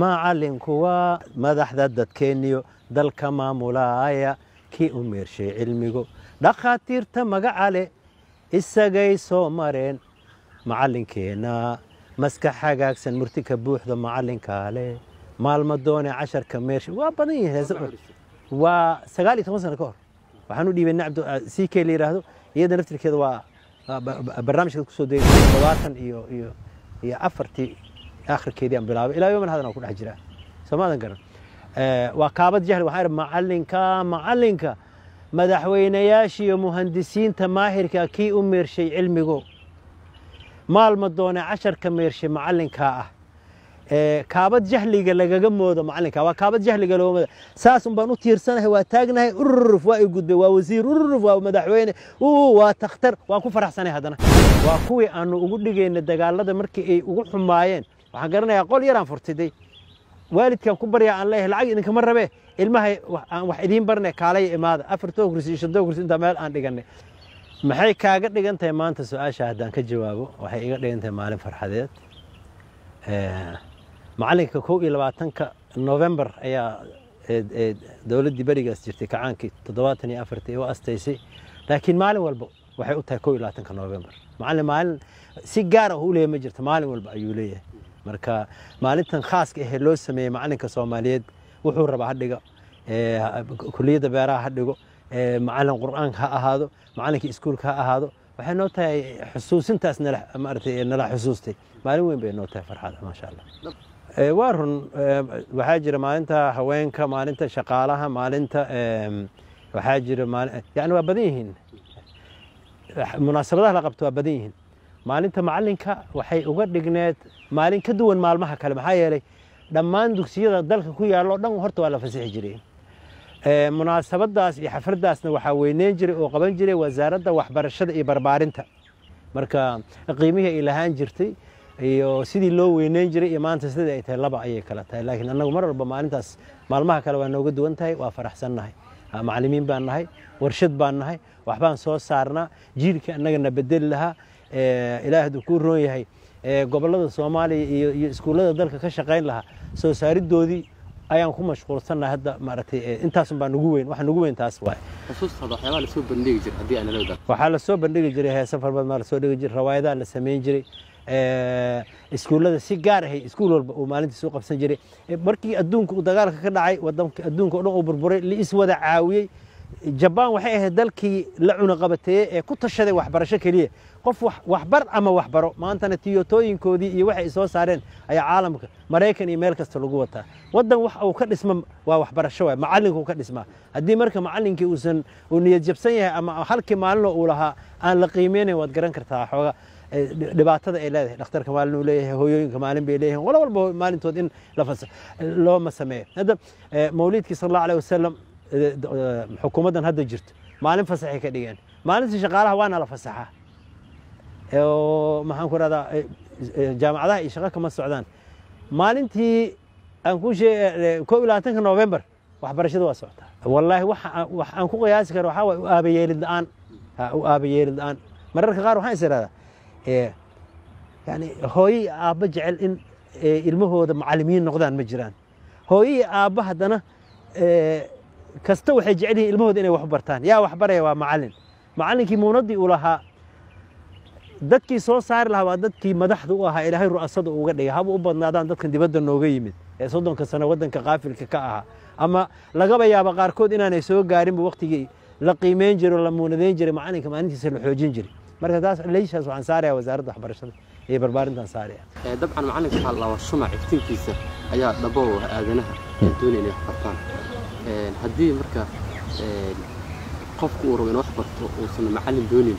macalinku waa madaxda dadkeenniyo dalka maamulaaya kii u meershay cilmigu dhakhaatiirta magaca leh isagay soo mareen macallinkeenna maska xagaagsan murtika buuxda macallinkaa leh maalmo doone casharka meesha waa badan yahay waa sagaal iyo toban sano ka hor waxaan u dhiibayna ah, ck la yidhaahdo iyada naftirkeeda waa ah, barnaamijkeeda kusoo degay todobaatan iyo iyo iyo afartii akhirkeedii aan bilaabay ilaa yooman hadan aan ku dhex jiraa soomaadan garan eh, waa kaabad jahli waxaan idhi macallinka macallinka madaxweynayaashiiyo muhandisiinta maahirka kii u meershay cilmigu maalma doone casharka meershay macallinkaa ah eh, kaabad jahliga lagaga moodo macallinka waa kaabad jahliga looma saas un u tiirsanahay waa taagnahay ururuf waa i gudbay waa wasiir ururuf waa madaxweyne waa takhtar waan ku faraxsanahay haddana waa kuwii aanu ugu dhigayna dagaalada markii ay ugu xumaayeen waxaan garanayaa qol yaraan furtay de waalidkaan ku barya aan leeyahay lacag idinkama rabe ilmaha aan wax idiin barne kaalaya imaada afartoo kursi iyo shanto kursi intaa meel aan dhiganay maxay kaaga dhigan tahay maanta su-aasha haddaan ka jawaabo waxay iga dhigan tahay maalin farxadeed macallinka kow iyo labaatanka novembar ayaa dowladdii berigaas jirtay kacaankii toddobaatan iyo afartii u astaysay laakiin maalin walba waxay u tahay kow iyo labaatanka novembar macallin maalin si gaara ah u leeyahay ma jirto maalin walba ayuu leeyahay marka maalintan khaaska ahee loo sameeyey macalinka soomaaliyeed wuxuu rabaa hadhiga kuliyadda beeraha ha dhigo macalin qur-aanka ha ahaado macalinka iskuulka ha ahaado waxay noo tahay xusuusintaas nala xusuustay maalin weyn bay noo tahay farxada maasha allah waa run waxaa jira maalinta haweenka maalinta shaqaalaha maalinta waxaa jira yani waa badan yihiin munaasabadaha la qabto waa badan yihiin maalinta macalinka waxay uga dhigneed maalin ka duwan maalmaha kale maxaa yeelay dhammaan dugsiyada dalka ku yaalla oo dhan horta waa la fasixi jiray munaasabadaas iyo xafradaasna waxaa weyneyn jiray oo qaban jiray wasaaradda waxbarashada iyo barbaarinta marka qiimihii ay lahaan jirtay iyo sidii loo weyneyn jiray iyo maanta sidii ay tahay laba ayay kala tahay laakiin annagu mar walba maalintaas maalmaha kale waa nooga duwan tahay waa faraxsannahay macallimiin baan nahay warshad baan nahay waxbaan soo saarnaa jiilkii annagana bedeli lahaa ilaah haduu kuu roon yahay gobollada soomaaliya iyo iskuullada dalka ka shaqayn lahaa soo saaridoodii ayaan ku mashquulsannaha hadda maaragtay intaasun baa nugu weyn waxa nugu weyn taas waaye waxaa la soo bandhigi jiray heese farbad maa lasoo dhigi jiray rawaayadaa la samayn jiray iskuullada si gaar ahay iskuul walba uu maalintiis u qabsan jiray markii adduunka uu dagaalka ka dhacay wadanka adduunka o dhan uu burburay liiswada caawiyey جبان وحي هدلكي لعنة قبته إيه، كنت شذي وحبر شكلية قف وحبر أما وحبره ما أنت نتيوتوين كودي يوحي إيه، إسوا سارين أي عالم مريكا إيميلك استلقوته ودن وح أو كد اسمه ووحبر شوي معلن هو كد اسمه هدي معلن كي وزن وني جبسيه أما هلك معلن أولها أن لقيمين وتقرن كرتها حوا دبعت هذا إله نختار كمال نوليه هو يوين كمال بيليه ولا والله مال تودين لفظ لا ما سمعه هذا إيه، موليد كي صلى الله عليه وسلم xukuumaddan hadda jirto maalin fasaxay ka dhigeen maalintii shaqaalaha waana la fasaxaa maxaan ku rahdaa e, e, jaamacadaha iyo shaqo kama socdaan maalintii aan ku sheeg e, koob iyo labaatanka novembar waxbarashada waa socotaa wallaahi wax aan ku qiyaasi karo waxaa waay u aabayeelid la'aan ha u aabayeelid la'aan mararka qaar waxaan is irahdaa yani hooyii aabba jecel in ilmahooda macallimiin noqdaan ma jiraan hooyii aabba haddana kasta waxay jecel yihiin ilmahooda inay wax bartaan yaa wax baraya waa macallin macallinkii muunadii uu lahaa dadkii soo saari lahaa waa dadkii madaxda u ahaa ilaahay ru'asada uga dhigay haba u badnaadaan dadkan dibadda nooga yimid ee soddonka sano waddanka qaafilka ka ahaa ama lagaba yaaba qaarkood inaanay soo gaarinba wakhtigii la qiimeyn jiray oo la muunadayn jiray macallinka maalintiisa la xoojin jiray marka taas leyshaas waxaan saaraya wasaaradda waxbarashada iyo barbaarintaan saaraya dabcan macallinka waxaa la laabaa shumac iftiinkiisa ayaa dhaboo ah aadanaha aan hmm. doonayna waxbartaan haddii marka qofku uu rabo inuu wax barto uusan macallin doonin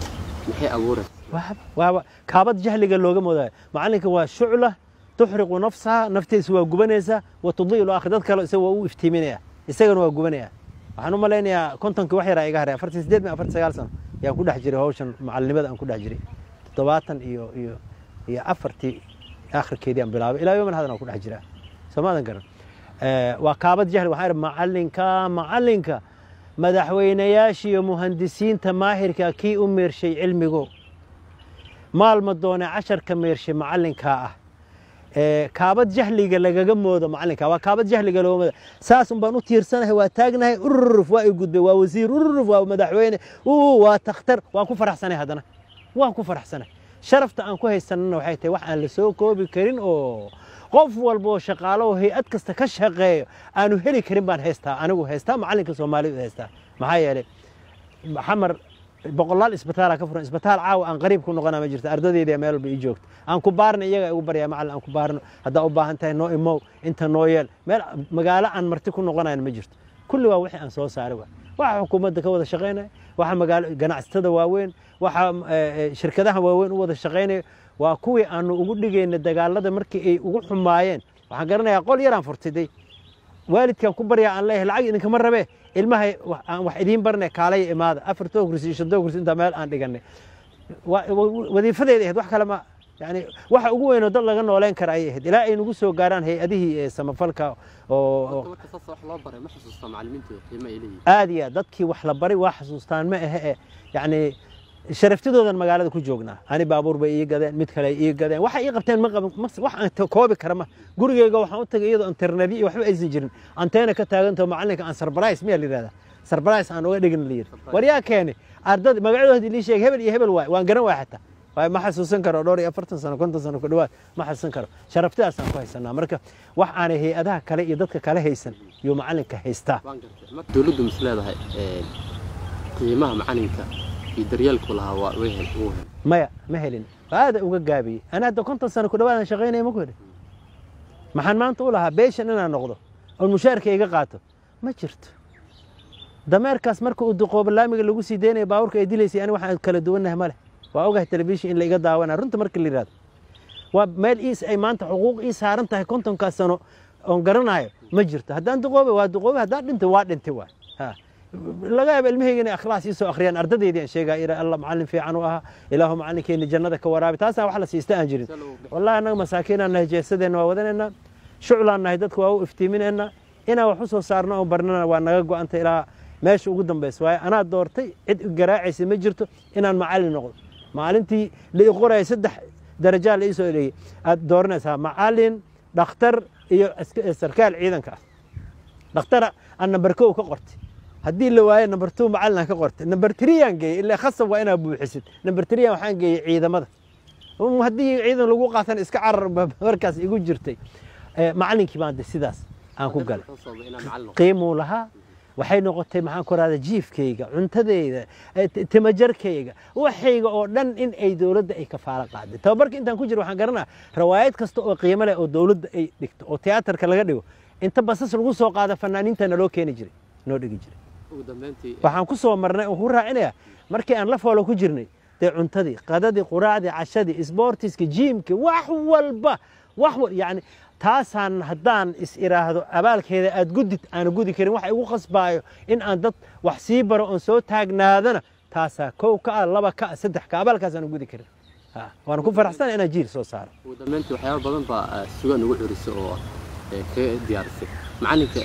maxay abuuraysaa kaabad jahliga looga moodaayo macallinka waa shucla tuxriqu nafsaha nafteysa waa gubanaysaa wa tudiilu akhri dad kale isaga waa u iftiiminaya isagana waa gubanaya waxaan u malaynayaa kontonkii wax yaraa iga haray afartan sideed mi afartan sagaal sano yaan ku dhex jiray hawshan macalinimada aan ku dhex jiray toddobaatan iyo iyo iyo afartii aakhirkeedii aan bilaabay ilaa yooman hadan aan ku dhex jiraa soo ma adan garan waa kaabad jahl waxaa macalinka macalinka madaxweynayaasha iyo muhandisiinta maahirka kii u meershay cilmigo maalma doone casharka meershay macalinkaa ah kaabad jahliga lagaga moodo macalinka waa kaabad jahliga looga moodo saas un u tiirsanahay waa taagnahay ururuf waa i gudbay waa wasiir ururuf waa madaxweyne waa takhtar waan ku faraxsanay haddana waan ku faraxsanay sharafta aan ku haysanana waxay tahay wax aan la soo koobi karin oo قف والبو شقالو هي أتكست كشقة أنا هني كريم بان هستا أنا هو هستا معلم كل سومالي هستا معايا لي يعني. حمر بقول الله إسبتال كفر إسبتال عاو أن غريب كنا غنا مجرت أردودي ذي مال بيجوكت أن كبارنا يجا أكبر يا معلم أن كبارنا هذا أبا أنت نو إمو أنت نويل مال مقالة أن مرتك كنا غنا مجرت كل واحد أن سوسة عروة واحد حكومة دكوا ذا شقينا واحد مقال جنا استدوا وين واحد آه، آه، شركة ذا وين وذا شقينا waa kuwii aanu ugu dhigayna dagaalada markii ay ugu xumaayeen waxaan garanayaa qol yaraan furtiday waalidkaan ku baryaa aan leeyahay lacag idinkama rabee ilmahay aan wax idiin barne kaalaya imaada afar too kursi iyo shan too kursi intaa meel aan dhiganay wadiifadeed ahayd wax kale ma yani waxa ugu weynoo dad laga nooleyn kara ayay ahayd ilaa ay nagu soo gaaraan hay-adihii samafalka oo aad iyo aad dadkii wax la baray waa xasuustaan ma ahe e yani sharaftadoodan magaalada ku joognaa ani baabuur bay ii gadeen mid kale ii gadeen waxay ii qabteen ma qaban wax aan koobi kara ma gurigeyga waxaan u tagay iyadoo internet iyo waxba aysan jirin anteena ka taagantao macalinka aan sarbarais miyaa la yidhahdaa sarbarais aan uga dhigin la yidhi war yaa keeni ardada magacadood ilii sheeg hebel iyo hebel waay waan garan waay xataa waayo ma xasuusan karo dhowr iyo afartan sano konton sano ku dhawaad ma xasuusan karo sharaftadaasaan ku haysanaa marka wax aanay hay-adaha kale iyo dadka kale haysan iyo macalinka haystaa dowladdu mis leedahay eh, qiimaha macalinka markii daryeelku lahaa waa u hel uu hel maya ma helin aada uga gaabiyey ana hadda konton sano ku dhawaad aan shaqaynaya ma ku helin maxaan maanta u lahaa beeshan inaan noqdo oon mushaarka iga qaato ma jirto dameerkaas marka uu duqoobo laamiga lagu sii deynayo baabuurka ay dilaysay ani waxaan kala duwannahay male waa ogahay telefishin in la iga daawanaa runta marka la yidhahdo waa meel iis ay maanta xuquuq ii saaran tahay kontonkaas sano oon garanaayo ma jirto haddaan duqoobay waa duqoobay haddaan dhintay waa dhintay waay laga yaaba ilmahayga inay akhlaas ii soo akhriyaan ardadeydii aan sheegaa ila alla macallin fiican u ahaa ilaahu macallinkeenni jannada ka waraabi taasaan wax la siista aan jirin wallahi annaga masaakiinaan nahay jeesadeenna waa wadanayna shuclaan nahay dadka waa u iftiiminayna inaan wax u soo saarno oo barnana waa naga go'anta ilaa meesha ugu dambaysa waayo anaa doortay cid garaacaysa ma jirto inaan macallin noqdo maalintii la ii saddex darajaa la ii soo aad dooranaysaa macallin dhakhtar iyo sarkaal ciidanka ah dhakhtara aan nambarkow ka qortay haddii la waayo number two macallinaan ka qortay number threeyaan geeyey ilaa khasab waa inaa buuxisid number threeyaan waxaan geeyey ciidamada um, haddii ciidan lagu qaatan iska carar markaas igu jirtay eh, macallinkii baan de sidaas aan ku galay qiimuu lahaa waxay noqotay maxaan ku rahda jiifkayga cuntadayda eh, timajarkayga waxayga oo dhan in ay dowladda ay kafaalo qaaday tababarka intaan ku jira waxaan garanaa rawaayad kasta oo qiimo leh oo dowladda ay dhigto oo tiyaatarka laga dhigo inta basas lagu soo qaada fanaaniinta naloo keeni jiray noo dhigi jiray Eh, waxaan ku soo marnay oo ku raacinaya markii aan la foolo ku jirnay dee cuntadii qadadii quraacdii cashadii sboortiska jiimka wax walba wax yani taasaan haddaan is idhaahdo abaalkeeda aad gudid aana gudi karin waxa igu khasbaayo in aan dad wax sii baro oon soo taagnaadana taasaa kow ka ah laba ka ah saddex ka ah, abaalkaas aanu gudi karin waana ku faraxsana inaan jiil soo saaro ugu dambeyntii waxyaaba badan baa eh, sugaan ugu curisa oo eh, kaga diyaarisay macalinka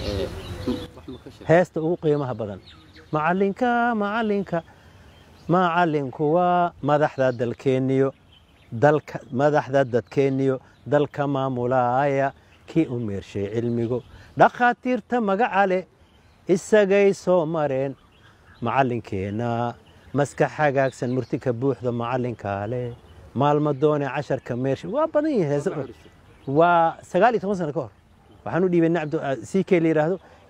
heesta ugu qiimaha badan macalinka macalinka macalinku waa madaxda dalkeenniyo madaxda dadkeenniyo dalka maamulaaya kii u meershay cilmigo dhakhaatiirta magacale isagay soo mareen macalinkeena maska xagaagsan murtika buuxda macallinkaa leh maalmo doone casharka meesha waa badan yihiin waa sagaal iyo toban sano ka hor waxaan u dhiibanay sii kee la